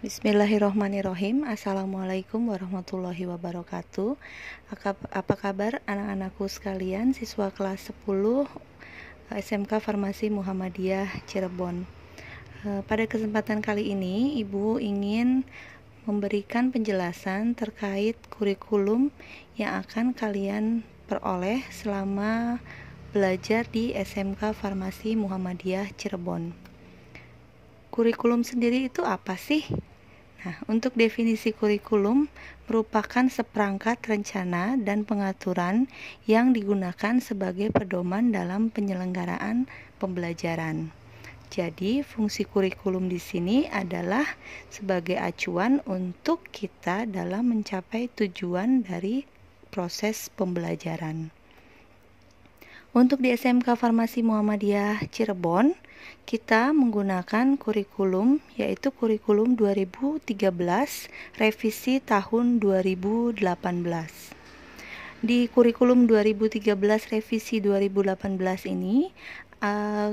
Bismillahirrohmanirrohim Assalamualaikum warahmatullahi wabarakatuh Apa kabar anak-anakku sekalian Siswa kelas 10 eh, SMK Farmasi Muhammadiyah Cirebon eh, Pada kesempatan kali ini Ibu ingin memberikan penjelasan terkait kurikulum yang akan kalian peroleh selama belajar di SMK Farmasi Muhammadiyah Cirebon. Kurikulum sendiri itu apa sih? Nah, untuk definisi kurikulum merupakan seperangkat rencana dan pengaturan yang digunakan sebagai pedoman dalam penyelenggaraan pembelajaran. Jadi, fungsi kurikulum di sini adalah sebagai acuan untuk kita dalam mencapai tujuan dari proses pembelajaran. Untuk di SMK Farmasi Muhammadiyah Cirebon, kita menggunakan kurikulum yaitu kurikulum 2013 revisi tahun 2018. Di kurikulum 2013 revisi 2018 ini uh,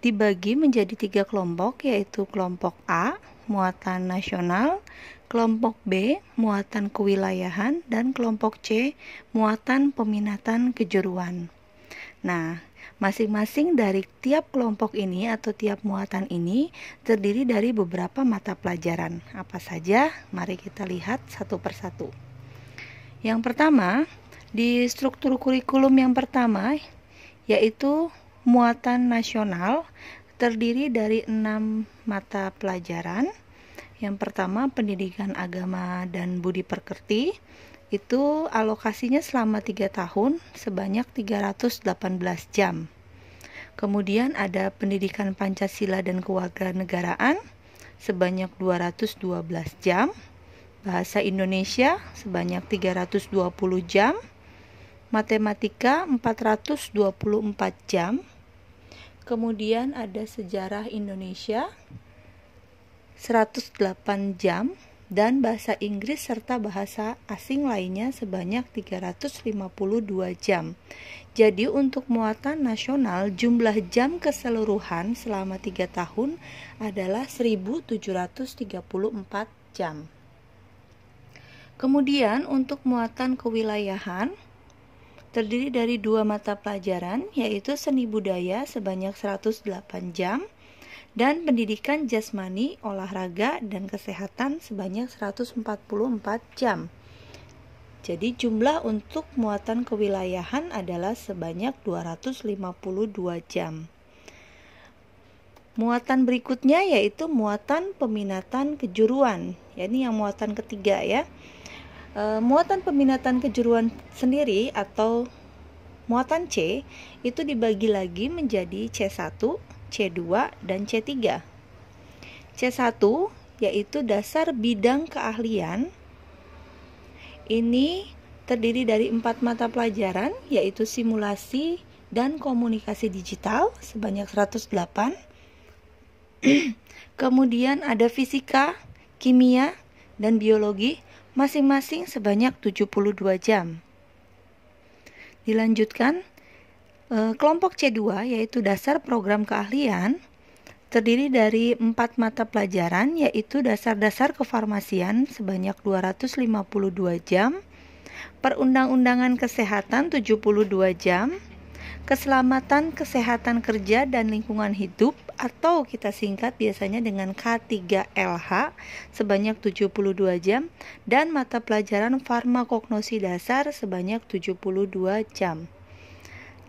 dibagi menjadi tiga kelompok yaitu kelompok A muatan nasional, kelompok B muatan kewilayahan dan kelompok C muatan peminatan kejuruan. Nah, masing-masing dari tiap kelompok ini atau tiap muatan ini terdiri dari beberapa mata pelajaran. Apa saja? Mari kita lihat satu persatu. Yang pertama, di struktur kurikulum yang pertama yaitu muatan nasional terdiri dari enam mata pelajaran. Yang pertama, pendidikan agama dan budi pekerti itu alokasinya selama 3 tahun sebanyak 318 jam. Kemudian ada pendidikan Pancasila dan Negaraan sebanyak 212 jam, bahasa Indonesia sebanyak 320 jam, matematika 424 jam, kemudian ada sejarah Indonesia 108 jam, dan bahasa Inggris serta bahasa asing lainnya sebanyak 352 jam. Jadi untuk muatan nasional jumlah jam keseluruhan selama 3 tahun adalah 1734 jam. Kemudian untuk muatan kewilayahan terdiri dari dua mata pelajaran yaitu seni budaya sebanyak 108 jam dan pendidikan jasmani, olahraga, dan kesehatan sebanyak 144 jam. Jadi jumlah untuk muatan kewilayahan adalah sebanyak 252 jam. Muatan berikutnya yaitu muatan peminatan kejuruan. Ya, ini yang muatan ketiga ya. E, muatan peminatan kejuruan sendiri atau muatan C itu dibagi lagi menjadi C1, C2, dan C3. C1 yaitu dasar bidang keahlian. Ini terdiri dari empat mata pelajaran yaitu simulasi dan komunikasi digital sebanyak 108. Kemudian ada fisika, kimia, dan biologi masing-masing sebanyak 72 jam. Dilanjutkan Eh, kelompok C2 yaitu dasar program keahlian terdiri dari empat mata pelajaran yaitu dasar-dasar kefarmasian sebanyak 252 jam, perundang-undangan kesehatan 72 jam, keselamatan kesehatan kerja dan lingkungan hidup atau kita singkat biasanya dengan K3LH sebanyak 72 jam dan mata pelajaran farmakognosi dasar sebanyak 72 jam.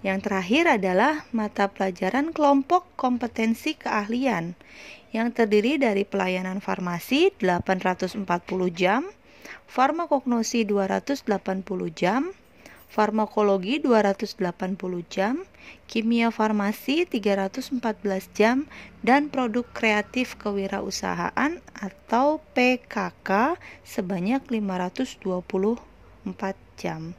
Yang terakhir adalah mata pelajaran kelompok kompetensi keahlian yang terdiri dari pelayanan farmasi 840 jam, farmakognosi 280 jam, farmakologi 280 jam, kimia farmasi 314 jam, dan produk kreatif kewirausahaan atau PKK sebanyak 524 jam.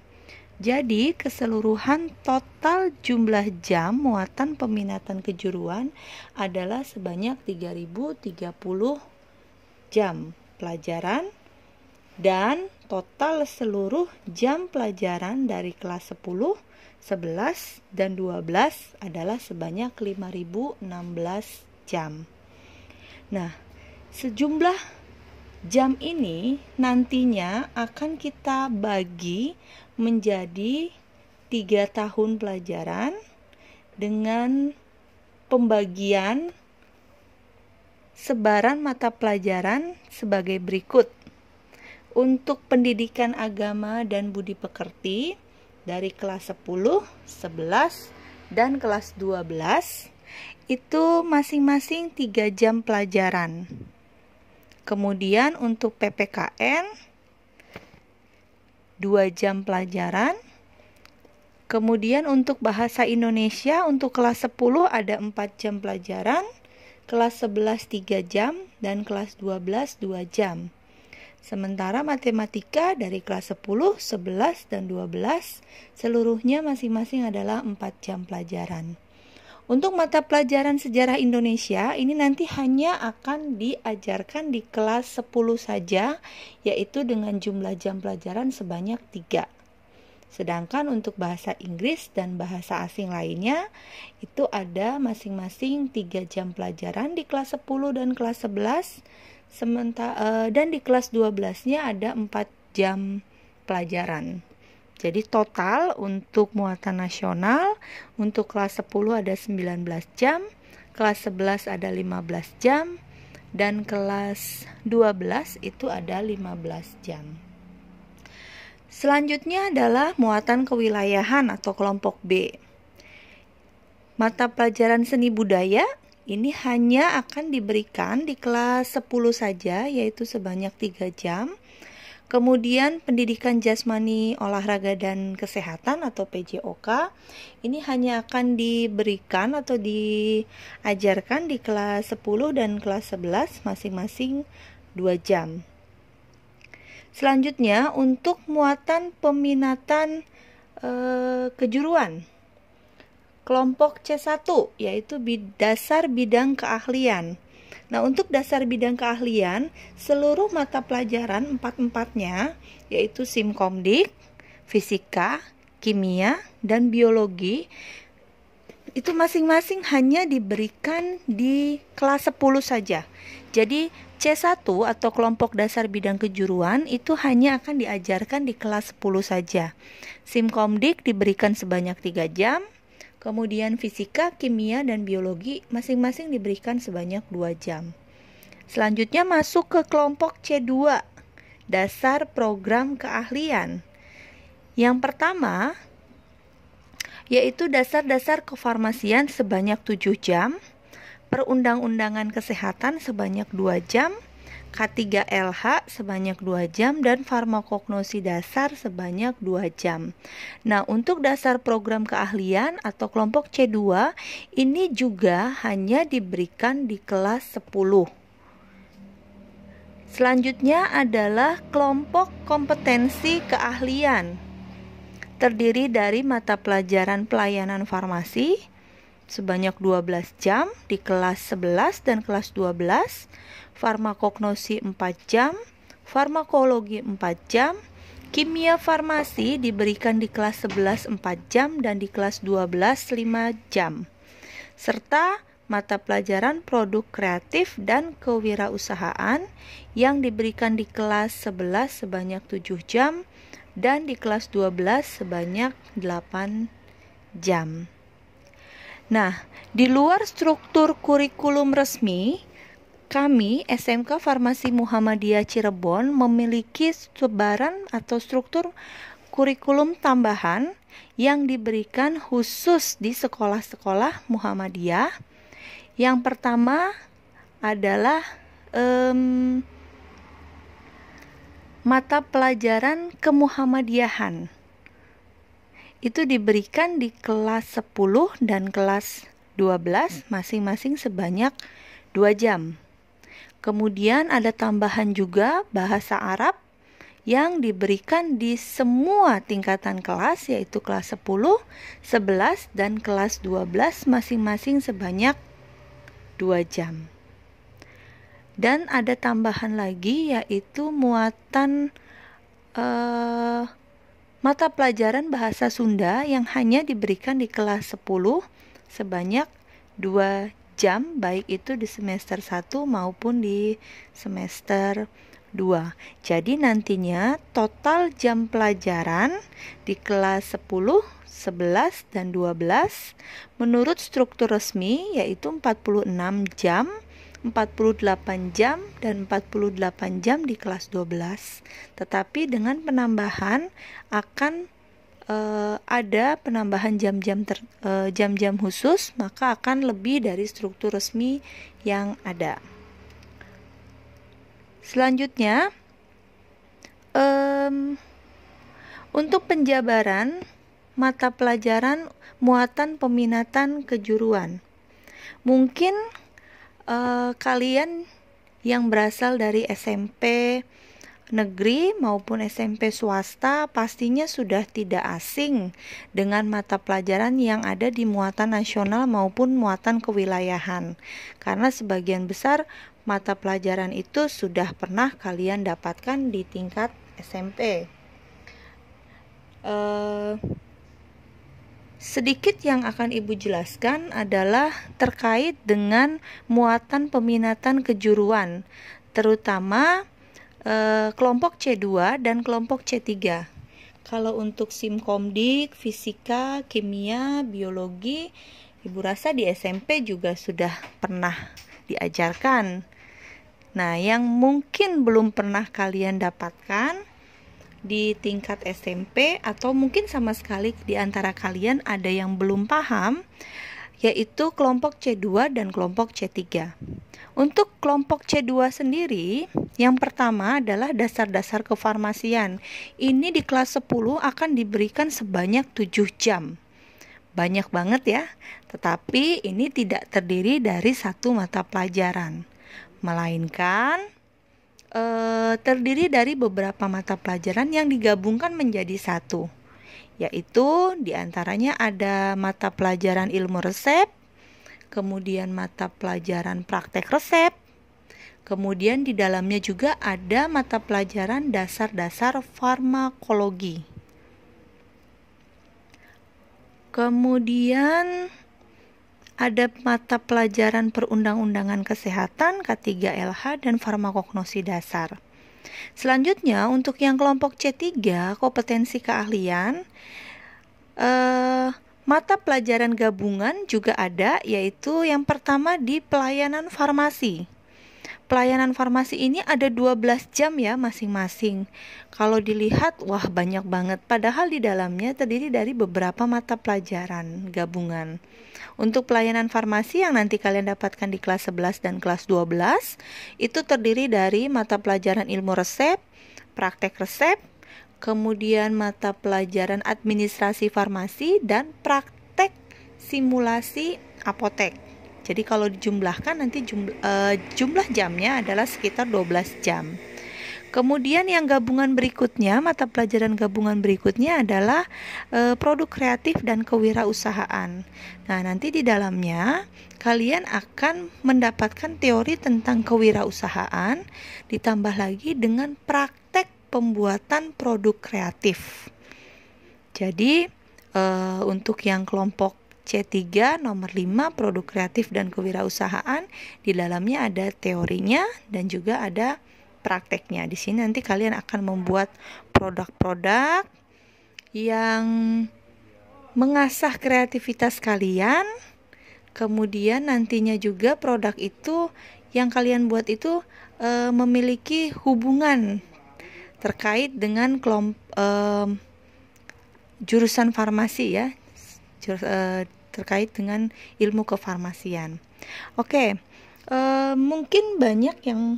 Jadi, keseluruhan total jumlah jam muatan peminatan kejuruan adalah sebanyak 3030 jam pelajaran dan total seluruh jam pelajaran dari kelas 10, 11, dan 12 adalah sebanyak 5016 jam. Nah, sejumlah Jam ini nantinya akan kita bagi menjadi tiga tahun pelajaran dengan pembagian sebaran mata pelajaran sebagai berikut. Untuk pendidikan agama dan budi pekerti dari kelas 10, 11, dan kelas 12 itu masing-masing 3 jam pelajaran. Kemudian untuk PPKN 2 jam pelajaran. Kemudian untuk bahasa Indonesia untuk kelas 10 ada 4 jam pelajaran, kelas 11 3 jam dan kelas 12 2 jam. Sementara matematika dari kelas 10, 11 dan 12 seluruhnya masing-masing adalah 4 jam pelajaran. Untuk mata pelajaran sejarah Indonesia ini nanti hanya akan diajarkan di kelas 10 saja yaitu dengan jumlah jam pelajaran sebanyak 3. Sedangkan untuk bahasa Inggris dan bahasa asing lainnya itu ada masing-masing 3 jam pelajaran di kelas 10 dan kelas 11 sementara eh, dan di kelas 12-nya ada 4 jam pelajaran. Jadi total untuk muatan nasional untuk kelas 10 ada 19 jam, kelas 11 ada 15 jam dan kelas 12 itu ada 15 jam. Selanjutnya adalah muatan kewilayahan atau kelompok B. Mata pelajaran seni budaya ini hanya akan diberikan di kelas 10 saja yaitu sebanyak 3 jam Kemudian pendidikan jasmani, olahraga dan kesehatan atau PJOK ini hanya akan diberikan atau diajarkan di kelas 10 dan kelas 11 masing-masing 2 jam. Selanjutnya untuk muatan peminatan eh, kejuruan kelompok C1 yaitu dasar bidang keahlian Nah, untuk dasar bidang keahlian, seluruh mata pelajaran empat-empatnya yaitu Simkomdik, Fisika, Kimia, dan Biologi itu masing-masing hanya diberikan di kelas 10 saja. Jadi C1 atau kelompok dasar bidang kejuruan itu hanya akan diajarkan di kelas 10 saja. Simkomdik diberikan sebanyak tiga jam, Kemudian fisika, kimia, dan biologi masing-masing diberikan sebanyak 2 jam. Selanjutnya masuk ke kelompok C2, dasar program keahlian. Yang pertama yaitu dasar-dasar kefarmasian sebanyak 7 jam, perundang-undangan kesehatan sebanyak 2 jam, K3LH sebanyak 2 jam dan farmakognosi dasar sebanyak 2 jam. Nah, untuk dasar program keahlian atau kelompok C2 ini juga hanya diberikan di kelas 10. Selanjutnya adalah kelompok kompetensi keahlian. Terdiri dari mata pelajaran pelayanan farmasi sebanyak 12 jam di kelas 11 dan kelas 12, farmakognosi 4 jam, farmakologi 4 jam, kimia farmasi diberikan di kelas 11 4 jam dan di kelas 12 5 jam. Serta mata pelajaran produk kreatif dan kewirausahaan yang diberikan di kelas 11 sebanyak 7 jam dan di kelas 12 sebanyak 8 jam. Nah, di luar struktur kurikulum resmi, kami SMK Farmasi Muhammadiyah Cirebon memiliki sebaran atau struktur kurikulum tambahan yang diberikan khusus di sekolah-sekolah Muhammadiyah. Yang pertama adalah um, mata pelajaran kemuhammadiyahan. Itu diberikan di kelas 10 dan kelas 12 masing-masing sebanyak 2 jam. Kemudian ada tambahan juga bahasa Arab yang diberikan di semua tingkatan kelas yaitu kelas 10, 11 dan kelas 12 masing-masing sebanyak 2 jam. Dan ada tambahan lagi yaitu muatan eh, mata pelajaran bahasa Sunda yang hanya diberikan di kelas 10 sebanyak 2 jam baik itu di semester 1 maupun di semester 2. Jadi nantinya total jam pelajaran di kelas 10, 11 dan 12 menurut struktur resmi yaitu 46 jam 48 jam dan 48 jam di kelas 12 tetapi dengan penambahan akan uh, ada penambahan jam-jam ter, eh, jam-jam khusus, maka akan lebih dari struktur resmi yang ada. Selanjutnya, um, untuk penjabaran mata pelajaran muatan peminatan kejuruan, mungkin uh, kalian yang berasal dari SMP, negeri maupun SMP swasta pastinya sudah tidak asing dengan mata pelajaran yang ada di muatan nasional maupun muatan kewilayahan, karena sebagian besar mata pelajaran itu sudah pernah kalian dapatkan di tingkat SMP. Uh, eh, Sedikit yang akan Ibu jelaskan adalah terkait dengan muatan peminatan kejuruan, terutama Eh, kelompok C2 dan kelompok C3. Kalau untuk SIMKOMDIK, fisika, kimia, biologi, Ibu rasa di SMP juga sudah pernah diajarkan. Nah, yang mungkin belum pernah kalian dapatkan di tingkat SMP atau mungkin sama sekali di antara kalian ada yang belum paham, yaitu kelompok C2 dan kelompok C3. Untuk kelompok C2 sendiri, yang pertama adalah dasar-dasar kefarmasian. Ini di kelas 10 akan diberikan sebanyak 7 jam. Banyak banget ya, tetapi ini tidak terdiri dari satu mata pelajaran, melainkan eh, terdiri dari beberapa mata pelajaran yang digabungkan menjadi satu yaitu diantaranya ada mata pelajaran ilmu resep, kemudian mata pelajaran praktek resep, kemudian di dalamnya juga ada mata pelajaran dasar-dasar farmakologi. Kemudian ada mata pelajaran perundang-undangan kesehatan K3LH dan farmakognosi dasar. Selanjutnya untuk yang kelompok C3 kompetensi keahlian eh, mata pelajaran gabungan juga ada yaitu yang pertama di pelayanan farmasi pelayanan farmasi ini ada 12 jam ya masing-masing. Kalau dilihat, wah banyak banget. Padahal di dalamnya terdiri dari beberapa mata pelajaran gabungan. Untuk pelayanan farmasi yang nanti kalian dapatkan di kelas 11 dan kelas 12, itu terdiri dari mata pelajaran ilmu resep, praktek resep, kemudian mata pelajaran administrasi farmasi, dan praktek simulasi apotek. Jadi kalau dijumlahkan nanti jumlah, eh, uh, jumlah jamnya adalah sekitar 12 jam. Kemudian yang gabungan berikutnya, mata pelajaran gabungan berikutnya adalah e, produk kreatif dan kewirausahaan. Nah, nanti di dalamnya kalian akan mendapatkan teori tentang kewirausahaan ditambah lagi dengan praktek pembuatan produk kreatif. Jadi, e, untuk yang kelompok C3 nomor 5 produk kreatif dan kewirausahaan di dalamnya ada teorinya dan juga ada prakteknya. Di sini nanti kalian akan membuat produk-produk yang mengasah kreativitas kalian. Kemudian nantinya juga produk itu yang kalian buat itu e, memiliki hubungan terkait dengan kelompok e, jurusan farmasi ya jurus, eh, terkait dengan ilmu kefarmasian. Oke, e, mungkin banyak yang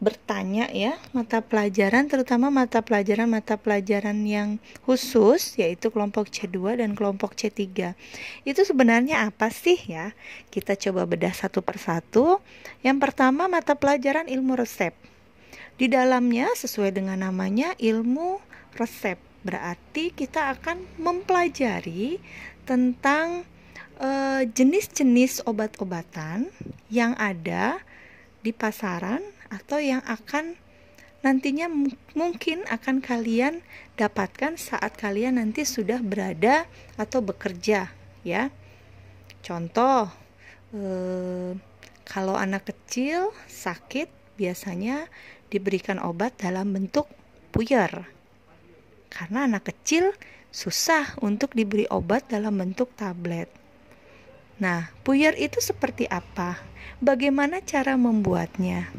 bertanya ya mata pelajaran terutama mata pelajaran mata pelajaran yang khusus yaitu kelompok C2 dan kelompok C3. Itu sebenarnya apa sih ya? Kita coba bedah satu persatu. Yang pertama mata pelajaran ilmu resep. Di dalamnya sesuai dengan namanya ilmu resep berarti kita akan mempelajari tentang jenis eh, jenis-jenis obat-obatan yang ada di pasaran atau yang akan nantinya mungkin akan kalian dapatkan saat kalian nanti sudah berada atau bekerja ya contoh eh, kalau anak kecil sakit biasanya diberikan obat dalam bentuk puyer karena anak kecil susah untuk diberi obat dalam bentuk tablet. Nah, puyer itu seperti apa? Bagaimana cara membuatnya?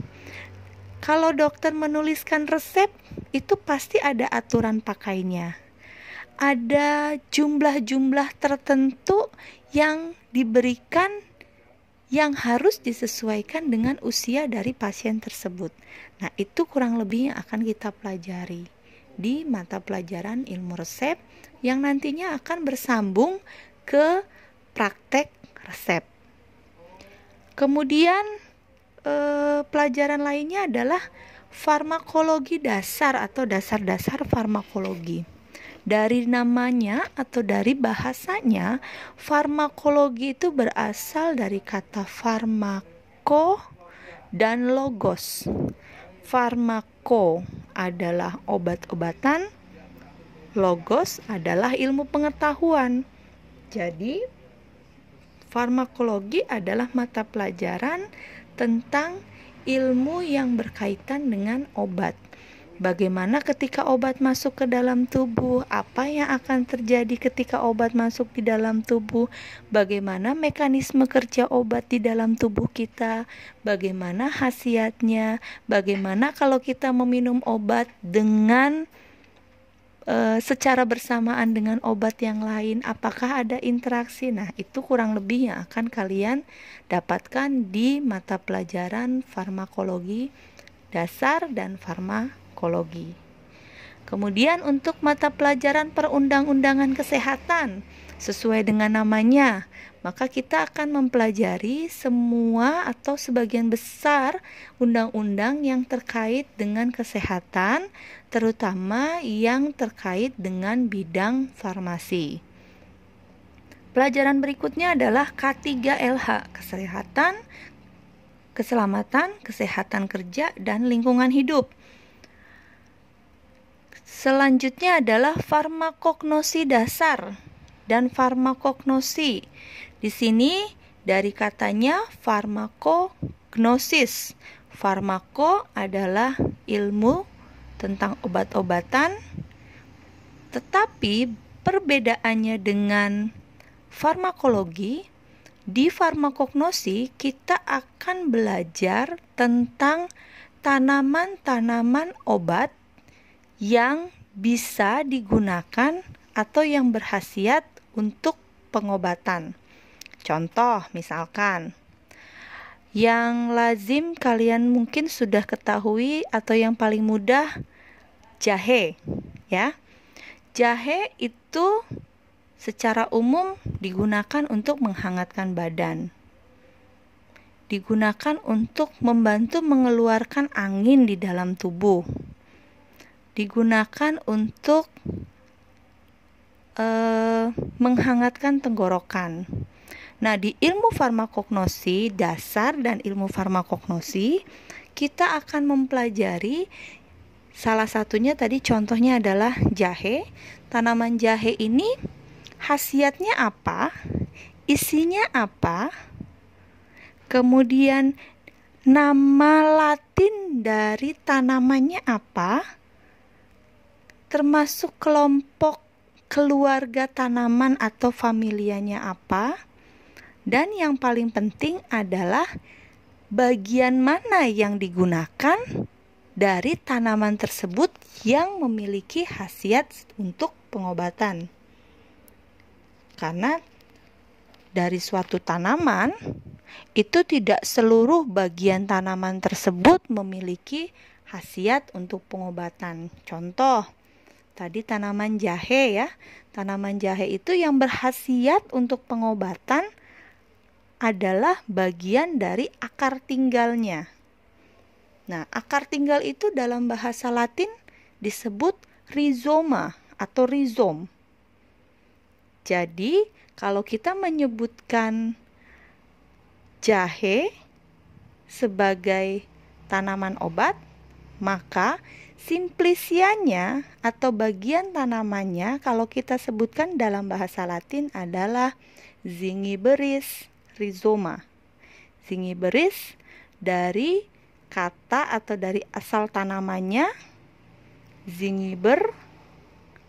Kalau dokter menuliskan resep, itu pasti ada aturan pakainya. Ada jumlah-jumlah tertentu yang diberikan yang harus disesuaikan dengan usia dari pasien tersebut. Nah, itu kurang lebih yang akan kita pelajari di mata pelajaran ilmu resep yang nantinya akan bersambung ke praktek resep. Kemudian eh, pelajaran lainnya adalah farmakologi dasar atau dasar-dasar farmakologi. Dari namanya atau dari bahasanya, farmakologi itu berasal dari kata farmako dan logos. Farmako adalah obat-obatan, logos adalah ilmu pengetahuan. Jadi, farmakologi adalah mata pelajaran tentang ilmu yang berkaitan dengan obat. Bagaimana ketika obat masuk ke dalam tubuh? Apa yang akan terjadi ketika obat masuk di dalam tubuh? Bagaimana mekanisme kerja obat di dalam tubuh kita? Bagaimana khasiatnya? Bagaimana kalau kita meminum obat dengan e, secara bersamaan dengan obat yang lain? Apakah ada interaksi? Nah, itu kurang lebih yang akan kalian dapatkan di mata pelajaran farmakologi dasar dan farmakologi farmakologi. Kemudian untuk mata pelajaran perundang-undangan kesehatan sesuai dengan namanya, maka kita akan mempelajari semua atau sebagian besar undang-undang yang terkait dengan kesehatan, terutama yang terkait dengan bidang farmasi. Pelajaran berikutnya adalah K3LH, kesehatan, keselamatan, kesehatan kerja, dan lingkungan hidup. Selanjutnya adalah farmakognosi dasar dan farmakognosi. Di sini dari katanya farmakognosis. Farmako adalah ilmu tentang obat-obatan. Tetapi perbedaannya dengan farmakologi, di farmakognosi kita akan belajar tentang tanaman-tanaman obat yang bisa digunakan atau yang berhasiat untuk pengobatan. Contoh misalkan yang lazim kalian mungkin sudah ketahui atau yang paling mudah jahe ya. Jahe itu secara umum digunakan untuk menghangatkan badan. Digunakan untuk membantu mengeluarkan angin di dalam tubuh digunakan untuk uh, menghangatkan tenggorokan. Nah, di ilmu farmakognosi dasar dan ilmu farmakognosi, kita akan mempelajari salah satunya tadi contohnya adalah jahe. Tanaman jahe ini khasiatnya apa? Isinya apa? Kemudian nama latin dari tanamannya apa? termasuk kelompok keluarga tanaman atau familianya apa, dan yang paling penting adalah bagian mana yang digunakan dari tanaman tersebut yang memiliki khasiat untuk pengobatan. Karena dari suatu tanaman itu tidak seluruh bagian tanaman tersebut memiliki khasiat untuk pengobatan. Contoh, Tadi tanaman jahe ya. Tanaman jahe itu yang berhasiat untuk pengobatan adalah bagian dari akar tinggalnya. Nah, akar tinggal itu dalam bahasa Latin disebut rizoma atau rizom. Jadi, kalau kita menyebutkan jahe sebagai tanaman obat, maka Simplisianya atau bagian tanamannya kalau kita sebutkan dalam bahasa Latin adalah zingiberis rhizoma. Zingiberis dari kata atau dari asal tanamannya zingiber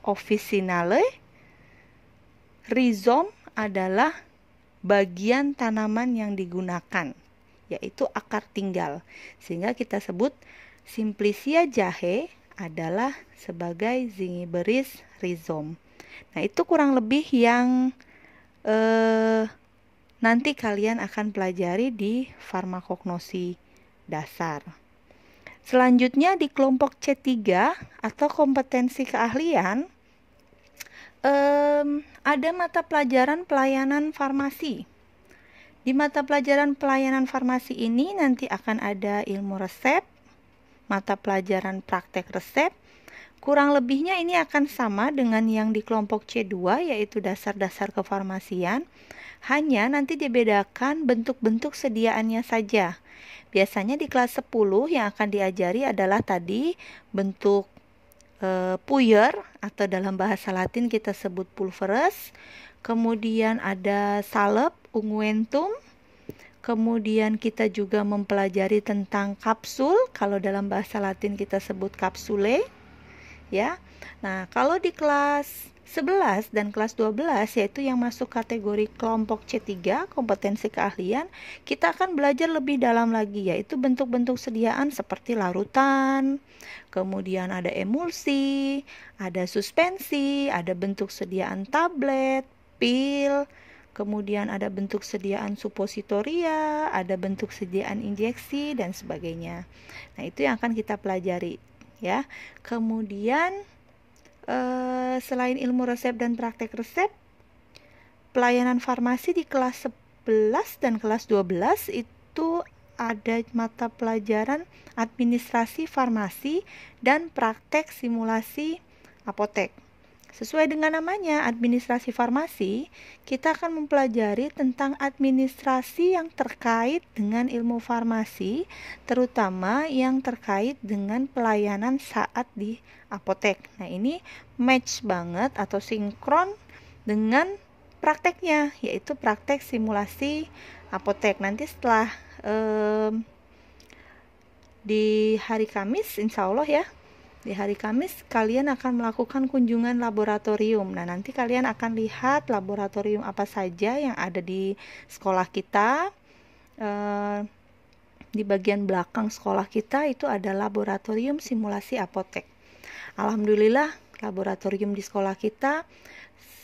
officinale rhizom adalah bagian tanaman yang digunakan yaitu akar tinggal sehingga kita sebut Simplicia jahe adalah sebagai zingiberis rhizom. Nah, itu kurang lebih yang eh, nanti kalian akan pelajari di farmakognosi dasar. Selanjutnya di kelompok C3 atau kompetensi keahlian Um, ada mata pelajaran pelayanan farmasi. Di mata pelajaran pelayanan farmasi ini nanti akan ada ilmu resep, mata pelajaran praktek resep, kurang lebihnya ini akan sama dengan yang di kelompok C2 yaitu dasar-dasar kefarmasian, hanya nanti dibedakan bentuk-bentuk sediaannya saja. Biasanya di kelas 10 yang akan diajari adalah tadi bentuk e, puyer atau dalam bahasa latin kita sebut pulverus, kemudian ada salep, unguentum, Kemudian kita juga mempelajari tentang kapsul, kalau dalam bahasa Latin kita sebut kapsule. Ya. Nah, kalau di kelas 11 dan kelas 12 yaitu yang masuk kategori kelompok C3 kompetensi keahlian, kita akan belajar lebih dalam lagi yaitu bentuk-bentuk sediaan seperti larutan, kemudian ada emulsi, ada suspensi, ada bentuk sediaan tablet, pil, kemudian ada bentuk sediaan suppositoria, ada bentuk sediaan injeksi dan sebagainya. Nah, itu yang akan kita pelajari ya. Kemudian eh, selain ilmu resep dan praktek resep, pelayanan farmasi di kelas 11 dan kelas 12 itu ada mata pelajaran administrasi farmasi dan praktek simulasi apotek. Sesuai dengan namanya, administrasi farmasi, kita akan mempelajari tentang administrasi yang terkait dengan ilmu farmasi, terutama yang terkait dengan pelayanan saat di apotek. Nah, ini match banget atau sinkron dengan prakteknya, yaitu praktek simulasi apotek. Nanti setelah um, di hari Kamis, insya Allah ya, di hari Kamis kalian akan melakukan kunjungan laboratorium. Nah, nanti kalian akan lihat laboratorium apa saja yang ada di sekolah kita. Eh, di bagian belakang sekolah kita itu ada laboratorium simulasi apotek. Alhamdulillah, laboratorium di sekolah kita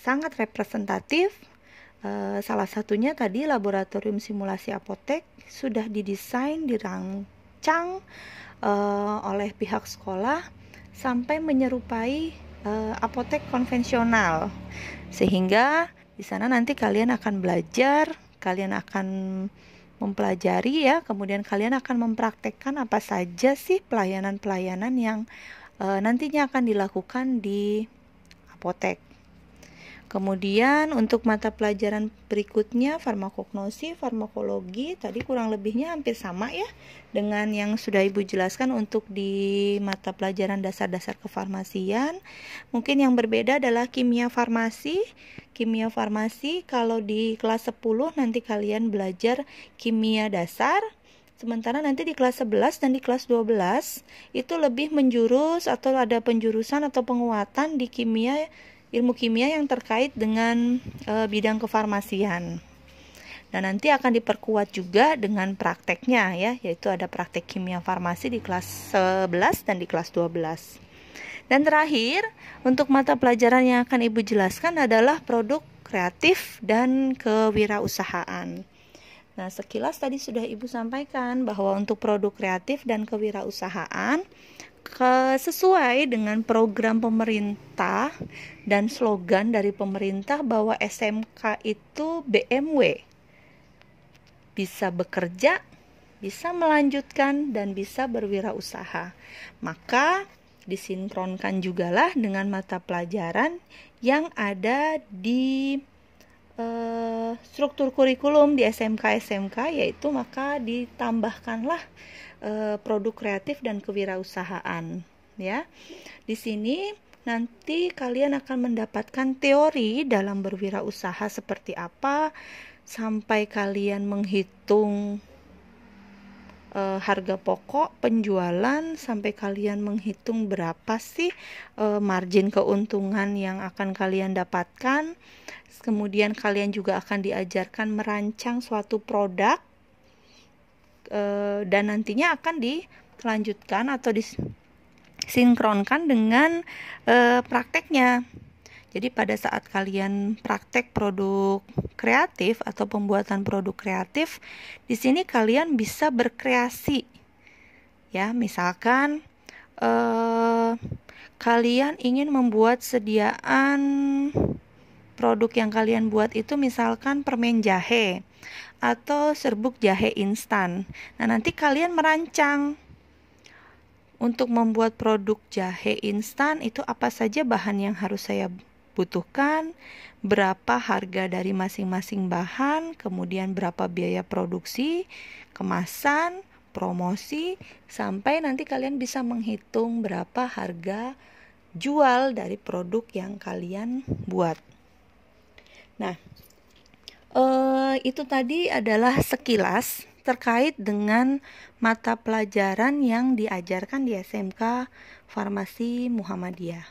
sangat representatif. Eh, salah satunya tadi laboratorium simulasi apotek sudah didesain, dirancang eh, oleh pihak sekolah sampai menyerupai uh, apotek konvensional. Sehingga di sana nanti kalian akan belajar, kalian akan mempelajari ya, kemudian kalian akan mempraktekkan apa saja sih pelayanan-pelayanan yang e, nantinya akan dilakukan di apotek. Kemudian untuk mata pelajaran berikutnya farmakognosi, farmakologi tadi kurang lebihnya hampir sama ya dengan yang sudah Ibu jelaskan untuk di mata pelajaran dasar-dasar kefarmasian. Mungkin yang berbeda adalah kimia farmasi. Kimia farmasi kalau di kelas 10 nanti kalian belajar kimia dasar, Sementara nanti di kelas 11 dan di kelas 12 itu lebih menjurus atau ada penjurusan atau penguatan di kimia ilmu kimia yang terkait dengan e, bidang kefarmasian. Dan nanti akan diperkuat juga dengan prakteknya ya, yaitu ada praktek kimia farmasi di kelas 11 dan di kelas 12. Dan terakhir, untuk mata pelajaran yang akan Ibu jelaskan adalah produk kreatif dan kewirausahaan. Nah, sekilas tadi sudah Ibu sampaikan bahwa untuk produk kreatif dan kewirausahaan, ke, sesuai dengan program pemerintah dan slogan dari pemerintah bahwa SMK itu BMW bisa bekerja, bisa melanjutkan dan bisa berwirausaha. Maka disinkronkan jugalah dengan mata pelajaran yang ada di eh, struktur kurikulum di SMK SMK yaitu maka ditambahkanlah Eh, produk kreatif dan kewirausahaan ya. Di sini nanti kalian akan mendapatkan teori dalam berwirausaha seperti apa sampai kalian menghitung e, harga pokok penjualan sampai kalian menghitung berapa sih e, margin keuntungan yang akan kalian dapatkan. Kemudian kalian juga akan diajarkan merancang suatu produk Eh, dan nantinya akan dilanjutkan atau disinkronkan dengan eh, prakteknya. Jadi pada saat kalian praktek produk kreatif atau pembuatan produk kreatif, di sini kalian bisa berkreasi. Ya, misalkan eh, kalian ingin membuat sediaan produk yang kalian buat itu misalkan permen jahe atau serbuk jahe instan. Nah, nanti kalian merancang untuk membuat produk jahe instan itu apa saja bahan yang harus saya butuhkan, berapa harga dari masing-masing bahan, kemudian berapa biaya produksi, kemasan, promosi sampai nanti kalian bisa menghitung berapa harga jual dari produk yang kalian buat. Nah, eh, itu tadi adalah sekilas terkait dengan mata pelajaran yang diajarkan di SMK Farmasi Muhammadiyah.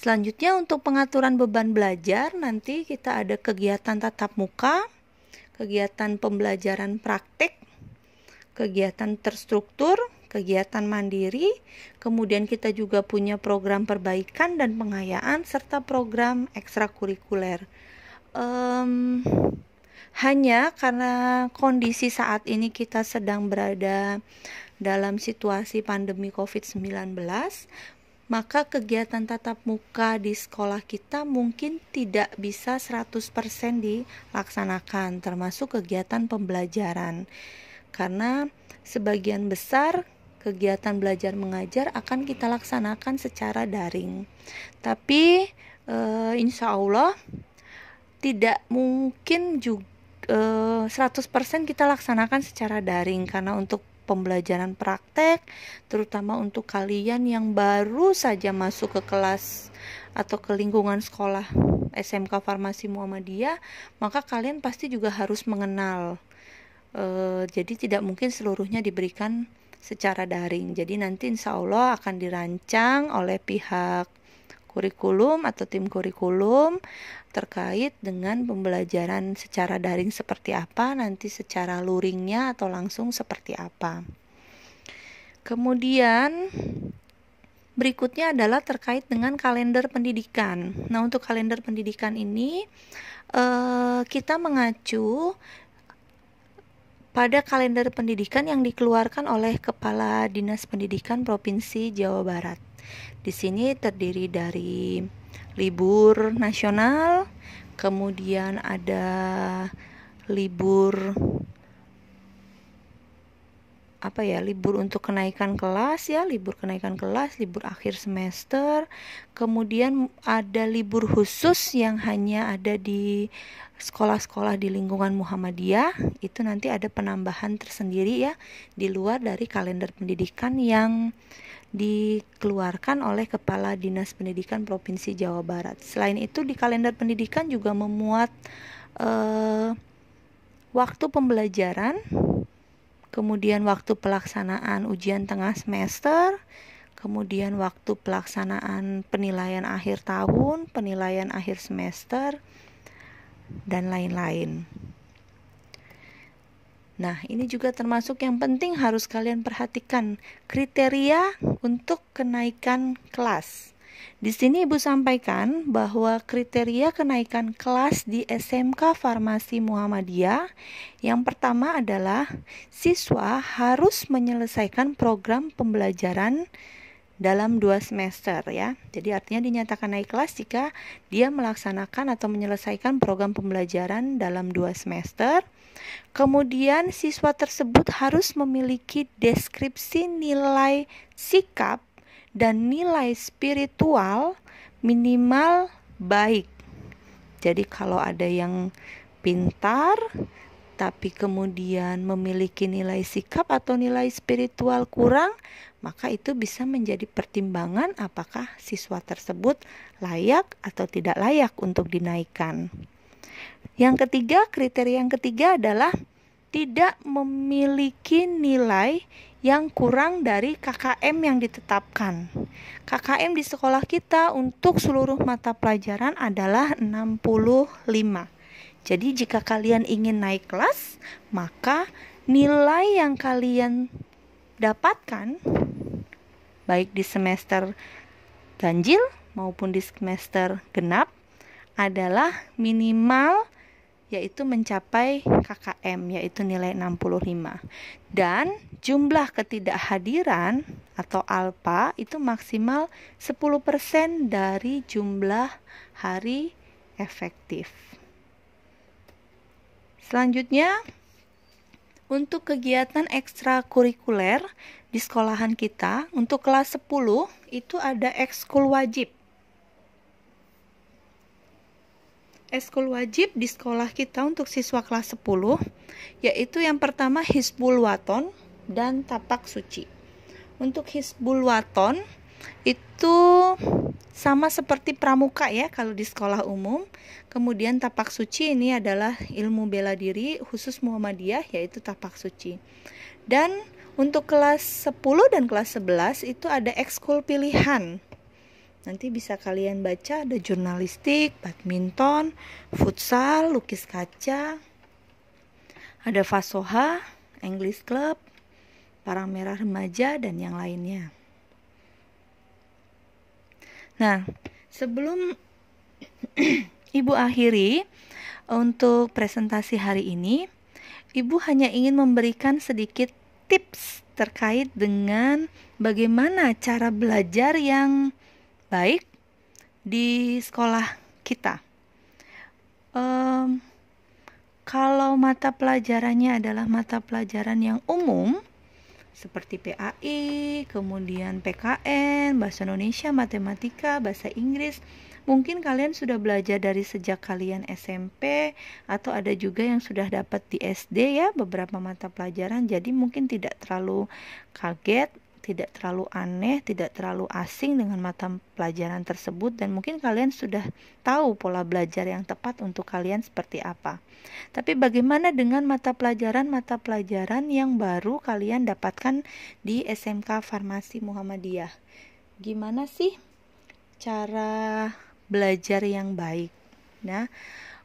Selanjutnya untuk pengaturan beban belajar nanti kita ada kegiatan tatap muka, kegiatan pembelajaran praktik, kegiatan terstruktur, kegiatan mandiri, kemudian kita juga punya program perbaikan dan pengayaan serta program ekstrakurikuler. Um, hanya karena kondisi saat ini kita sedang berada dalam situasi pandemi COVID-19, maka kegiatan tatap muka di sekolah kita mungkin tidak bisa 100% dilaksanakan, termasuk kegiatan pembelajaran. Karena sebagian besar kegiatan belajar mengajar akan kita laksanakan secara daring. Tapi e, insya Allah tidak mungkin juga e, 100% kita laksanakan secara daring karena untuk pembelajaran praktek, terutama untuk kalian yang baru saja masuk ke kelas atau ke lingkungan sekolah SMK Farmasi Muhammadiyah, maka kalian pasti juga harus mengenal. E, jadi tidak mungkin seluruhnya diberikan secara daring. Jadi nanti insya Allah akan dirancang oleh pihak kurikulum atau tim kurikulum terkait dengan pembelajaran secara daring seperti apa, nanti secara luringnya atau langsung seperti apa. Kemudian berikutnya adalah terkait dengan kalender pendidikan. Nah, untuk kalender pendidikan ini eh, kita mengacu pada kalender pendidikan yang dikeluarkan oleh Kepala Dinas Pendidikan Provinsi Jawa Barat. Di sini terdiri dari libur nasional, kemudian ada libur apa ya libur untuk kenaikan kelas ya libur kenaikan kelas libur akhir semester kemudian ada libur khusus yang hanya ada di sekolah-sekolah di lingkungan Muhammadiyah itu nanti ada penambahan tersendiri ya di luar dari kalender pendidikan yang dikeluarkan oleh Kepala Dinas Pendidikan Provinsi Jawa Barat selain itu di kalender pendidikan juga memuat eh, waktu pembelajaran kemudian waktu pelaksanaan ujian tengah semester, kemudian waktu pelaksanaan penilaian akhir tahun, penilaian akhir semester, dan lain-lain. Nah, ini juga termasuk yang penting harus kalian perhatikan kriteria untuk kenaikan kelas. Di sini Ibu sampaikan bahwa kriteria kenaikan kelas di SMK Farmasi Muhammadiyah yang pertama adalah siswa harus menyelesaikan program pembelajaran dalam dua semester ya. Jadi artinya dinyatakan naik kelas jika dia melaksanakan atau menyelesaikan program pembelajaran dalam dua semester. Kemudian siswa tersebut harus memiliki deskripsi nilai sikap dan nilai spiritual minimal baik. Jadi kalau ada yang pintar tapi kemudian memiliki nilai sikap atau nilai spiritual kurang, maka itu bisa menjadi pertimbangan apakah siswa tersebut layak atau tidak layak untuk dinaikkan. Yang ketiga, kriteria yang ketiga adalah tidak memiliki nilai yang kurang dari KKM yang ditetapkan. KKM di sekolah kita untuk seluruh mata pelajaran adalah 65. Jadi jika kalian ingin naik kelas, maka nilai yang kalian dapatkan baik di semester ganjil maupun di semester genap adalah minimal yaitu mencapai KKM yaitu nilai 65. Dan jumlah ketidakhadiran atau alfa itu maksimal 10% dari jumlah hari efektif. Selanjutnya untuk kegiatan ekstrakurikuler di sekolahan kita untuk kelas 10 itu ada ekskul wajib eskul wajib di sekolah kita untuk siswa kelas 10 yaitu yang pertama hisbul Waton dan Tapak Suci. Untuk hisbul Waton itu sama seperti pramuka ya kalau di sekolah umum. Kemudian tapak suci ini adalah ilmu bela diri khusus Muhammadiyah yaitu tapak suci. Dan untuk kelas 10 dan kelas 11 itu ada ekskul pilihan Nanti bisa kalian baca ada jurnalistik, badminton, futsal, lukis kaca, ada fasoha, English club, parang merah remaja dan yang lainnya. Nah, sebelum Ibu akhiri untuk presentasi hari ini, Ibu hanya ingin memberikan sedikit tips terkait dengan bagaimana cara belajar yang baik di sekolah kita. Um, kalau mata pelajarannya adalah mata pelajaran yang umum seperti PAI, kemudian PKN, bahasa Indonesia, matematika, bahasa Inggris, mungkin kalian sudah belajar dari sejak kalian SMP atau ada juga yang sudah dapat di SD ya beberapa mata pelajaran. Jadi mungkin tidak terlalu kaget tidak terlalu aneh, tidak terlalu asing dengan mata pelajaran tersebut dan mungkin kalian sudah tahu pola belajar yang tepat untuk kalian seperti apa. Tapi bagaimana dengan mata pelajaran-mata pelajaran yang baru kalian dapatkan di SMK Farmasi Muhammadiyah? Gimana sih cara belajar yang baik? Nah,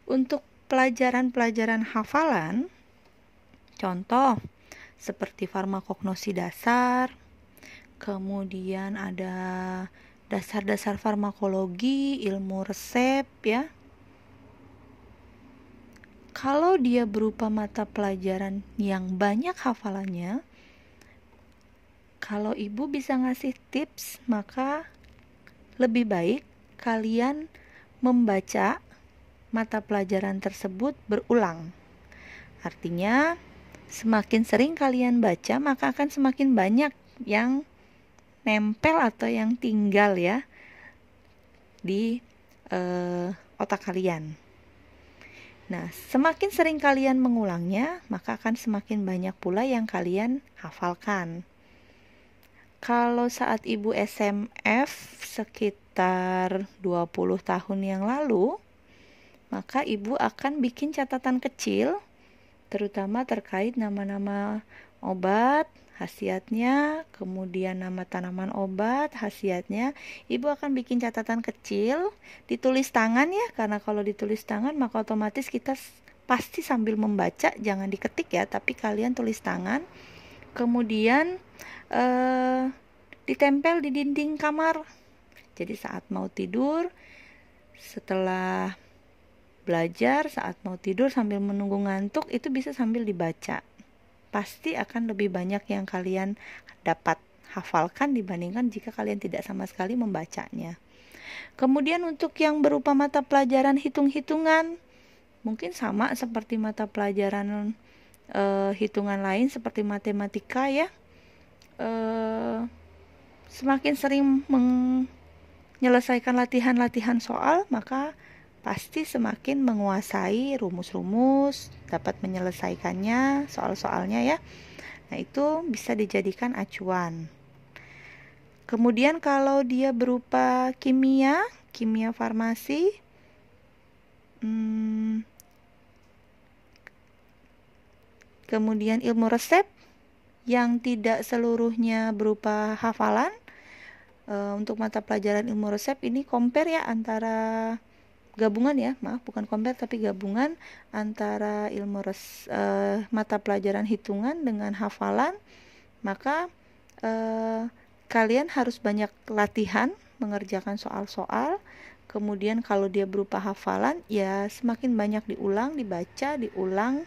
untuk pelajaran-pelajaran hafalan Contoh seperti farmakognosi dasar, kemudian ada dasar-dasar farmakologi, ilmu resep ya. Kalau dia berupa mata pelajaran yang banyak hafalannya, kalau ibu bisa ngasih tips, maka lebih baik kalian membaca mata pelajaran tersebut berulang. Artinya, semakin sering kalian baca, maka akan semakin banyak yang nempel atau yang tinggal ya di eh, otak kalian. Nah, semakin sering kalian mengulangnya, maka akan semakin banyak pula yang kalian hafalkan. Kalau saat Ibu SMF sekitar 20 tahun yang lalu, maka Ibu akan bikin catatan kecil terutama terkait nama-nama obat, khasiatnya, kemudian nama tanaman obat, khasiatnya. Ibu akan bikin catatan kecil, ditulis tangan ya, karena kalau ditulis tangan maka otomatis kita pasti sambil membaca, jangan diketik ya, tapi kalian tulis tangan. Kemudian eh, ditempel di dinding kamar. Jadi saat mau tidur, setelah belajar saat mau tidur sambil menunggu ngantuk itu bisa sambil dibaca pasti akan lebih banyak yang kalian dapat hafalkan dibandingkan jika kalian tidak sama sekali membacanya. Kemudian untuk yang berupa mata pelajaran hitung-hitungan, mungkin sama seperti mata pelajaran e, hitungan lain seperti matematika ya. E, semakin sering menyelesaikan latihan-latihan soal, maka pasti semakin menguasai rumus-rumus, dapat menyelesaikannya, soal-soalnya ya. Nah, itu bisa dijadikan acuan. Kemudian kalau dia berupa kimia, kimia farmasi, hmm, kemudian ilmu resep yang tidak seluruhnya berupa hafalan. Eh, untuk mata pelajaran ilmu resep ini compare ya antara gabungan ya maaf bukan compare tapi gabungan antara ilmu res, uh, mata pelajaran hitungan dengan hafalan maka uh, kalian harus banyak latihan mengerjakan soal-soal kemudian kalau dia berupa hafalan ya semakin banyak diulang dibaca diulang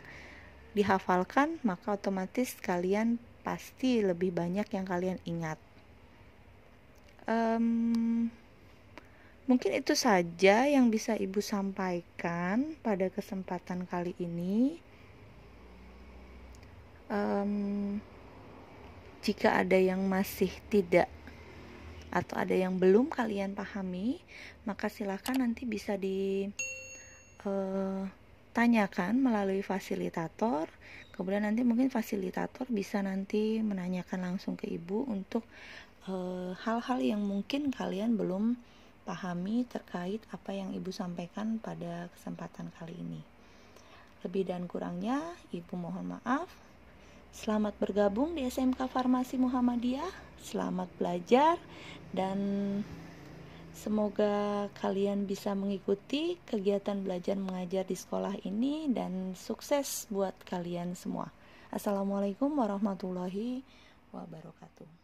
dihafalkan maka otomatis kalian pasti lebih banyak yang kalian ingat um, Mungkin itu saja yang bisa Ibu sampaikan pada kesempatan kali ini. Um, jika ada yang masih tidak atau ada yang belum kalian pahami, maka silahkan nanti bisa ditanyakan eh, melalui fasilitator. Kemudian nanti mungkin fasilitator bisa nanti menanyakan langsung ke ibu untuk eh, hal-hal uh, yang mungkin kalian belum pahami terkait apa yang Ibu sampaikan pada kesempatan kali ini. Lebih dan kurangnya, Ibu mohon maaf. Selamat bergabung di SMK Farmasi Muhammadiyah. Selamat belajar dan semoga kalian bisa mengikuti kegiatan belajar mengajar di sekolah ini dan sukses buat kalian semua. Assalamualaikum warahmatullahi wabarakatuh.